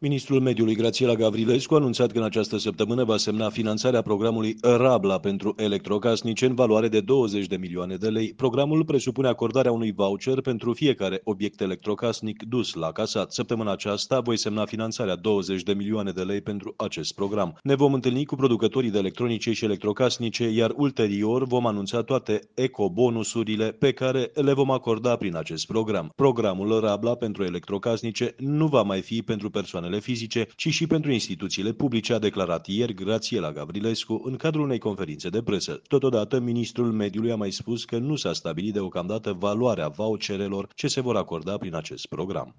Ministrul Mediului Grațiela Gavrilescu a anunțat că în această săptămână va semna finanțarea programului Rabla pentru electrocasnice în valoare de 20 de milioane de lei. Programul presupune acordarea unui voucher pentru fiecare obiect electrocasnic dus la casat. Săptămâna aceasta voi semna finanțarea 20 de milioane de lei pentru acest program. Ne vom întâlni cu producătorii de electronice și electrocasnice, iar ulterior vom anunța toate ecobonusurile pe care le vom acorda prin acest program. Programul Rabla pentru electrocasnice nu va mai fi pentru persoane persoanele fizice, ci și pentru instituțiile publice, a declarat ieri Grațiela Gavrilescu în cadrul unei conferințe de presă. Totodată, ministrul mediului a mai spus că nu s-a stabilit deocamdată valoarea voucherelor ce se vor acorda prin acest program.